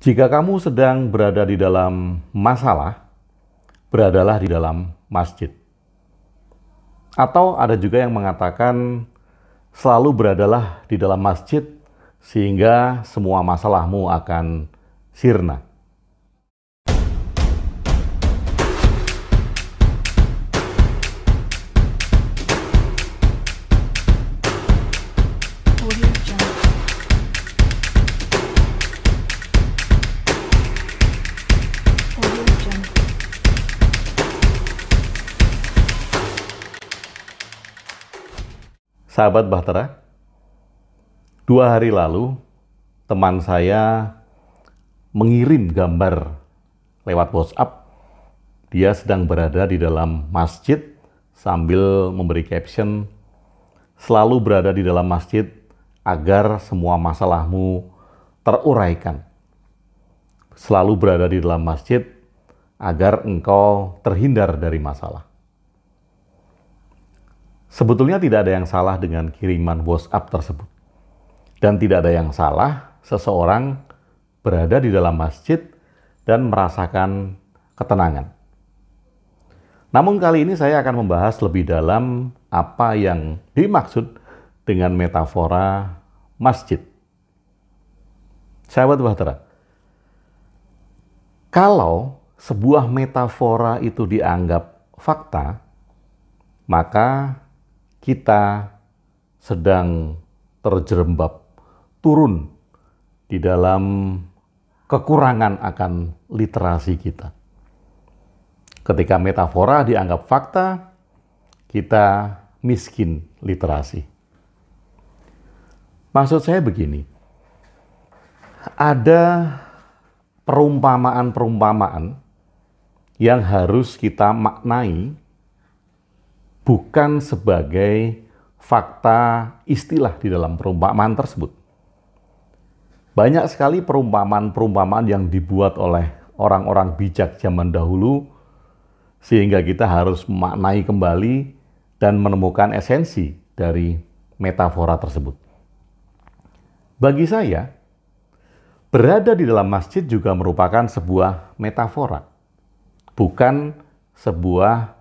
Jika kamu sedang berada di dalam masalah, beradalah di dalam masjid. Atau ada juga yang mengatakan selalu beradalah di dalam masjid sehingga semua masalahmu akan sirna. Sahabat Bahtera, dua hari lalu teman saya mengirim gambar lewat WhatsApp. Dia sedang berada di dalam masjid sambil memberi caption, selalu berada di dalam masjid agar semua masalahmu teruraikan. Selalu berada di dalam masjid agar engkau terhindar dari masalah. Sebetulnya tidak ada yang salah dengan kiriman WhatsApp tersebut. Dan tidak ada yang salah seseorang berada di dalam masjid dan merasakan ketenangan. Namun kali ini saya akan membahas lebih dalam apa yang dimaksud dengan metafora masjid. Sahabat Bahtera, kalau sebuah metafora itu dianggap fakta, maka kita sedang terjerembab turun di dalam kekurangan akan literasi kita. Ketika metafora dianggap fakta, kita miskin literasi. Maksud saya begini, ada perumpamaan-perumpamaan yang harus kita maknai bukan sebagai fakta istilah di dalam perumpamaan tersebut. Banyak sekali perumpamaan-perumpamaan yang dibuat oleh orang-orang bijak zaman dahulu sehingga kita harus memaknai kembali dan menemukan esensi dari metafora tersebut. Bagi saya, berada di dalam masjid juga merupakan sebuah metafora, bukan sebuah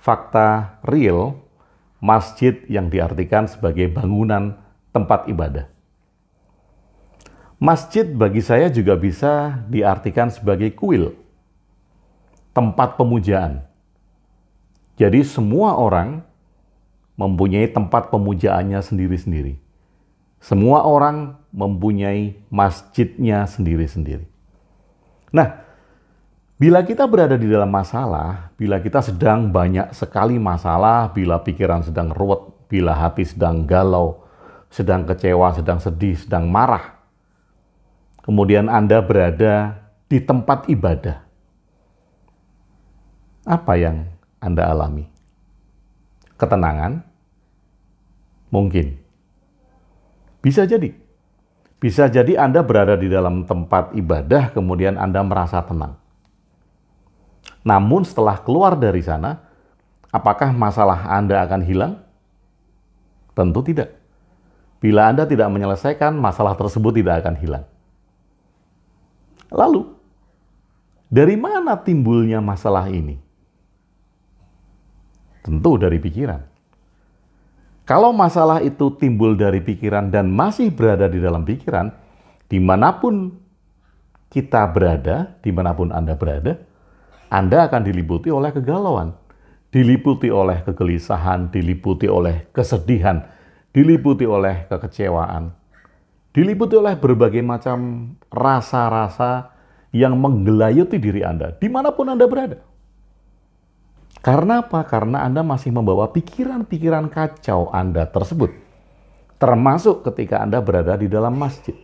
fakta real masjid yang diartikan sebagai bangunan tempat ibadah. Masjid bagi saya juga bisa diartikan sebagai kuil, tempat pemujaan. Jadi semua orang mempunyai tempat pemujaannya sendiri-sendiri. Semua orang mempunyai masjidnya sendiri-sendiri. Nah, Bila kita berada di dalam masalah, bila kita sedang banyak sekali masalah, bila pikiran sedang ruwet, bila hati sedang galau, sedang kecewa, sedang sedih, sedang marah, kemudian Anda berada di tempat ibadah, apa yang Anda alami? Ketenangan? Mungkin. Bisa jadi. Bisa jadi Anda berada di dalam tempat ibadah, kemudian Anda merasa tenang. Namun setelah keluar dari sana, apakah masalah Anda akan hilang? Tentu tidak. Bila Anda tidak menyelesaikan, masalah tersebut tidak akan hilang. Lalu, dari mana timbulnya masalah ini? Tentu dari pikiran. Kalau masalah itu timbul dari pikiran dan masih berada di dalam pikiran, dimanapun kita berada, dimanapun Anda berada, anda akan diliputi oleh kegalauan, diliputi oleh kegelisahan, diliputi oleh kesedihan, diliputi oleh kekecewaan, diliputi oleh berbagai macam rasa-rasa yang menggelayuti diri Anda, dimanapun Anda berada. Karena apa? Karena Anda masih membawa pikiran-pikiran kacau Anda tersebut. Termasuk ketika Anda berada di dalam masjid,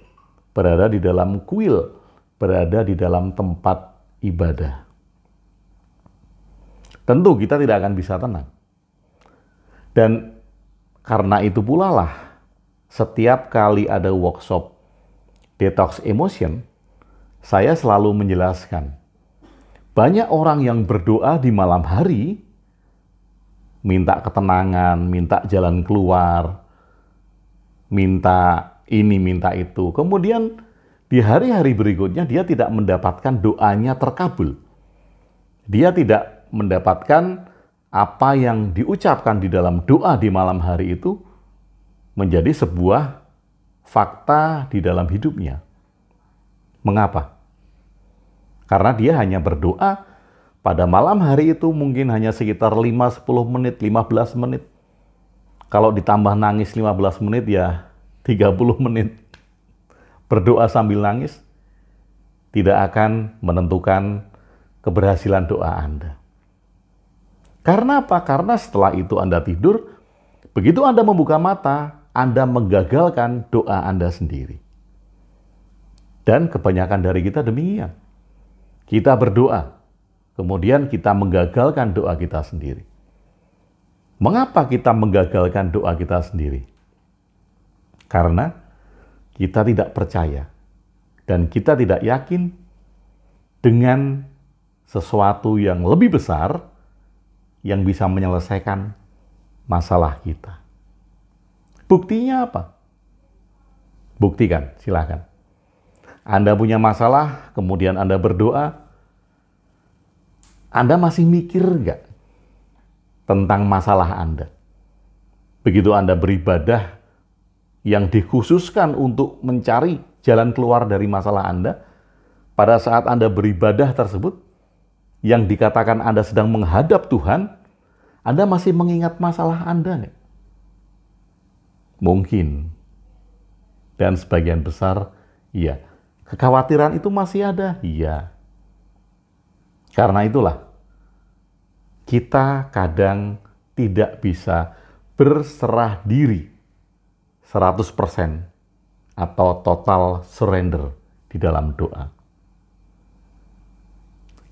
berada di dalam kuil, berada di dalam tempat ibadah tentu kita tidak akan bisa tenang. Dan karena itu pula lah, setiap kali ada workshop detox emotion, saya selalu menjelaskan, banyak orang yang berdoa di malam hari, minta ketenangan, minta jalan keluar, minta ini, minta itu. Kemudian di hari-hari berikutnya dia tidak mendapatkan doanya terkabul. Dia tidak mendapatkan apa yang diucapkan di dalam doa di malam hari itu menjadi sebuah fakta di dalam hidupnya. Mengapa? Karena dia hanya berdoa pada malam hari itu mungkin hanya sekitar 5-10 menit, 15 menit. Kalau ditambah nangis 15 menit ya 30 menit. Berdoa sambil nangis tidak akan menentukan keberhasilan doa Anda. Karena apa? Karena setelah itu Anda tidur, begitu Anda membuka mata, Anda menggagalkan doa Anda sendiri. Dan kebanyakan dari kita demikian. Kita berdoa, kemudian kita menggagalkan doa kita sendiri. Mengapa kita menggagalkan doa kita sendiri? Karena kita tidak percaya dan kita tidak yakin dengan sesuatu yang lebih besar yang bisa menyelesaikan masalah kita. Buktinya apa? Buktikan, silahkan. Anda punya masalah, kemudian Anda berdoa, Anda masih mikir nggak tentang masalah Anda? Begitu Anda beribadah yang dikhususkan untuk mencari jalan keluar dari masalah Anda, pada saat Anda beribadah tersebut, yang dikatakan Anda sedang menghadap Tuhan, Anda masih mengingat masalah Anda. Nih. Mungkin. Dan sebagian besar, iya. Kekhawatiran itu masih ada, iya. Karena itulah, kita kadang tidak bisa berserah diri 100% atau total surrender di dalam doa.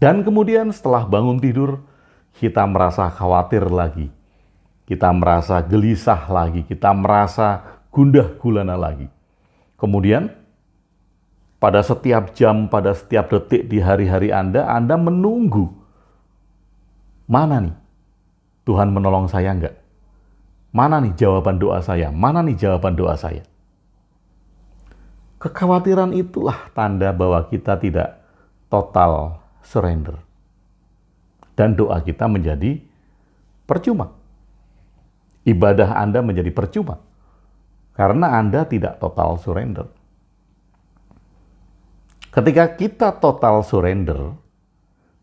Dan kemudian setelah bangun tidur, kita merasa khawatir lagi. Kita merasa gelisah lagi, kita merasa gundah gulana lagi. Kemudian pada setiap jam, pada setiap detik di hari-hari Anda, Anda menunggu. Mana nih? Tuhan menolong saya enggak? Mana nih jawaban doa saya? Mana nih jawaban doa saya? Kekhawatiran itulah tanda bahwa kita tidak total surrender. Dan doa kita menjadi percuma. Ibadah Anda menjadi percuma. Karena Anda tidak total surrender. Ketika kita total surrender,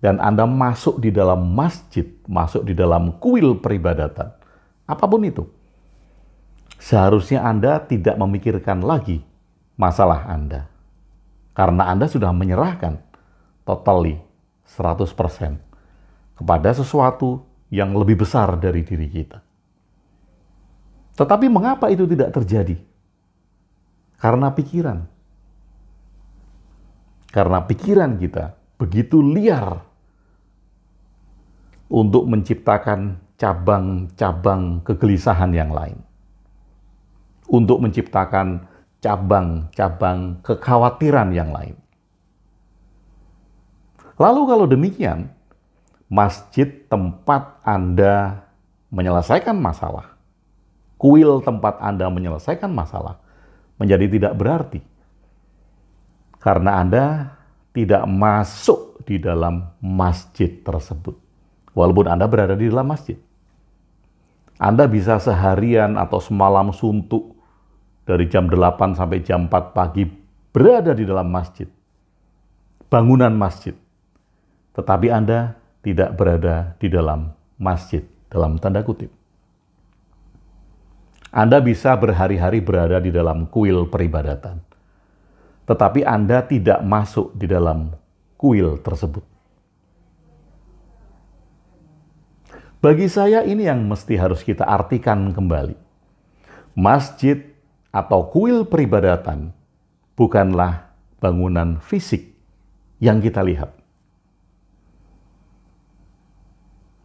dan Anda masuk di dalam masjid, masuk di dalam kuil peribadatan, apapun itu, seharusnya Anda tidak memikirkan lagi masalah Anda. Karena Anda sudah menyerahkan totally 100% kepada sesuatu yang lebih besar dari diri kita. Tetapi mengapa itu tidak terjadi? Karena pikiran. Karena pikiran kita begitu liar untuk menciptakan cabang-cabang kegelisahan yang lain. Untuk menciptakan cabang-cabang kekhawatiran yang lain. Lalu kalau demikian, masjid tempat Anda menyelesaikan masalah, kuil tempat Anda menyelesaikan masalah, menjadi tidak berarti. Karena Anda tidak masuk di dalam masjid tersebut. Walaupun Anda berada di dalam masjid. Anda bisa seharian atau semalam suntuk dari jam 8 sampai jam 4 pagi berada di dalam masjid. Bangunan masjid tetapi Anda tidak berada di dalam masjid, dalam tanda kutip. Anda bisa berhari-hari berada di dalam kuil peribadatan, tetapi Anda tidak masuk di dalam kuil tersebut. Bagi saya, ini yang mesti harus kita artikan kembali: masjid atau kuil peribadatan bukanlah bangunan fisik yang kita lihat,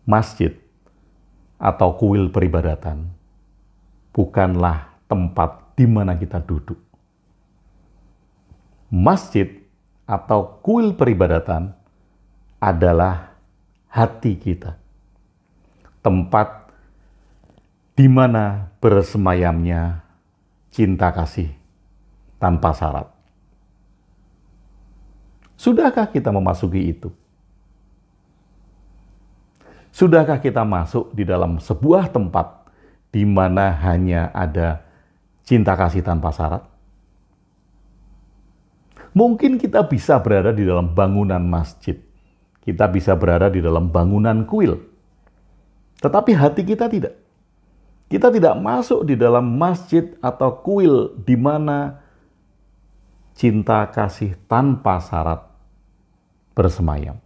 masjid atau kuil peribadatan bukanlah tempat di mana kita duduk. Masjid atau kuil peribadatan adalah hati kita. Tempat di mana bersemayamnya cinta kasih tanpa syarat. Sudahkah kita memasuki itu? Sudahkah kita masuk di dalam sebuah tempat di mana hanya ada cinta kasih tanpa syarat? Mungkin kita bisa berada di dalam bangunan masjid, kita bisa berada di dalam bangunan kuil, tetapi hati kita tidak. Kita tidak masuk di dalam masjid atau kuil di mana cinta kasih tanpa syarat bersemayam.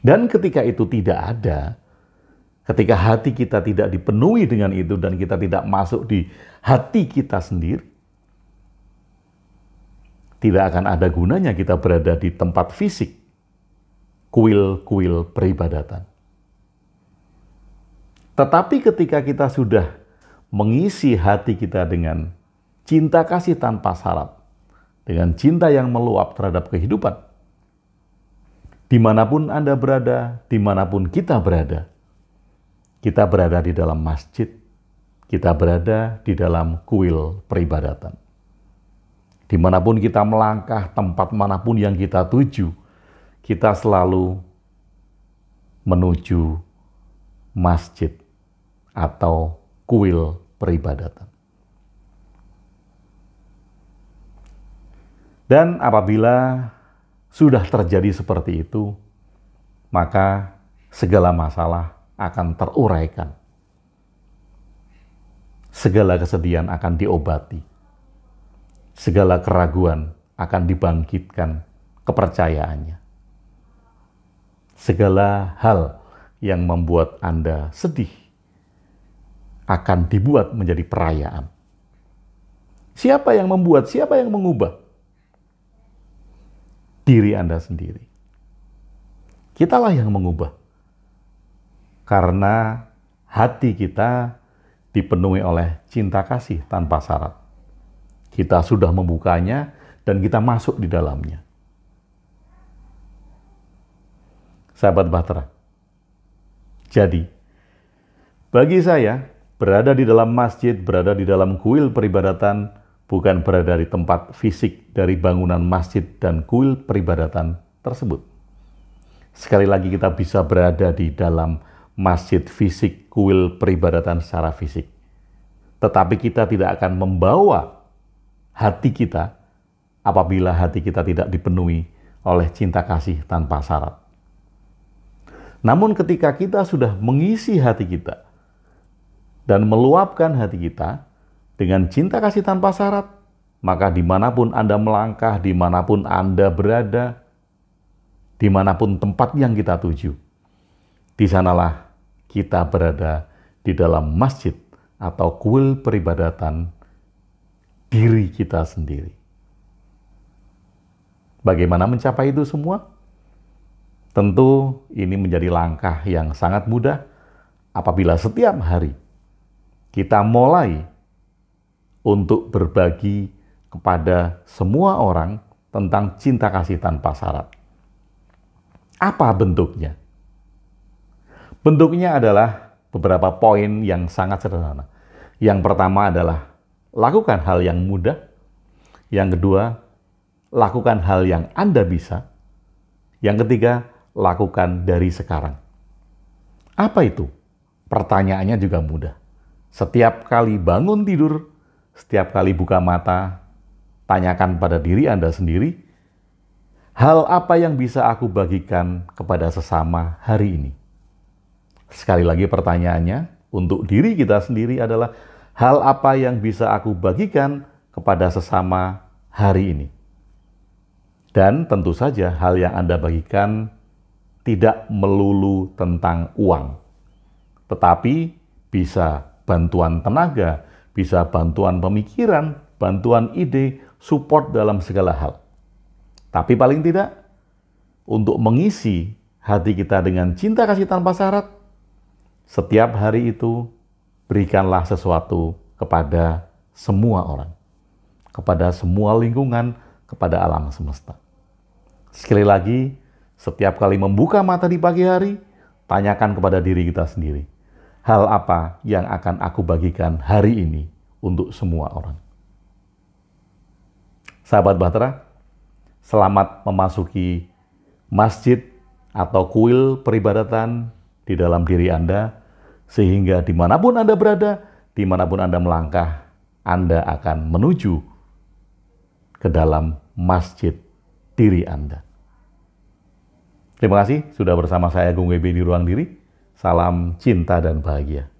Dan ketika itu tidak ada, ketika hati kita tidak dipenuhi dengan itu dan kita tidak masuk di hati kita sendiri, tidak akan ada gunanya kita berada di tempat fisik kuil-kuil peribadatan. Tetapi ketika kita sudah mengisi hati kita dengan cinta kasih tanpa syarat, dengan cinta yang meluap terhadap kehidupan, dimanapun Anda berada, dimanapun kita berada. Kita berada di dalam masjid, kita berada di dalam kuil peribadatan. Dimanapun kita melangkah, tempat manapun yang kita tuju, kita selalu menuju masjid atau kuil peribadatan. Dan apabila sudah terjadi seperti itu, maka segala masalah akan teruraikan. Segala kesedihan akan diobati. Segala keraguan akan dibangkitkan kepercayaannya. Segala hal yang membuat Anda sedih akan dibuat menjadi perayaan. Siapa yang membuat? Siapa yang mengubah? diri Anda sendiri. Kitalah yang mengubah. Karena hati kita dipenuhi oleh cinta kasih tanpa syarat. Kita sudah membukanya dan kita masuk di dalamnya. Sahabat Bahtera, jadi bagi saya, berada di dalam masjid, berada di dalam kuil peribadatan, bukan berada di tempat fisik dari bangunan masjid dan kuil peribadatan tersebut. Sekali lagi kita bisa berada di dalam masjid fisik, kuil peribadatan secara fisik. Tetapi kita tidak akan membawa hati kita apabila hati kita tidak dipenuhi oleh cinta kasih tanpa syarat. Namun ketika kita sudah mengisi hati kita dan meluapkan hati kita, dengan cinta kasih tanpa syarat, maka dimanapun Anda melangkah, dimanapun Anda berada, dimanapun tempat yang kita tuju, di sanalah kita berada di dalam masjid atau kuil peribadatan diri kita sendiri. Bagaimana mencapai itu semua? Tentu ini menjadi langkah yang sangat mudah apabila setiap hari kita mulai untuk berbagi kepada semua orang tentang cinta kasih tanpa syarat. Apa bentuknya? Bentuknya adalah beberapa poin yang sangat sederhana. Yang pertama adalah lakukan hal yang mudah. Yang kedua, lakukan hal yang Anda bisa. Yang ketiga, lakukan dari sekarang. Apa itu? Pertanyaannya juga mudah. Setiap kali bangun tidur, setiap kali buka mata, tanyakan pada diri Anda sendiri, hal apa yang bisa aku bagikan kepada sesama hari ini? Sekali lagi pertanyaannya, untuk diri kita sendiri adalah hal apa yang bisa aku bagikan kepada sesama hari ini? Dan tentu saja hal yang Anda bagikan tidak melulu tentang uang, tetapi bisa bantuan tenaga, bisa bantuan pemikiran, bantuan ide, support dalam segala hal. Tapi paling tidak, untuk mengisi hati kita dengan cinta kasih tanpa syarat, setiap hari itu berikanlah sesuatu kepada semua orang, kepada semua lingkungan, kepada alam semesta. Sekali lagi, setiap kali membuka mata di pagi hari, tanyakan kepada diri kita sendiri hal apa yang akan aku bagikan hari ini untuk semua orang. Sahabat Bahtera, selamat memasuki masjid atau kuil peribadatan di dalam diri Anda, sehingga dimanapun Anda berada, dimanapun Anda melangkah, Anda akan menuju ke dalam masjid diri Anda. Terima kasih sudah bersama saya Gung Webi di Ruang Diri. Salam cinta dan bahagia.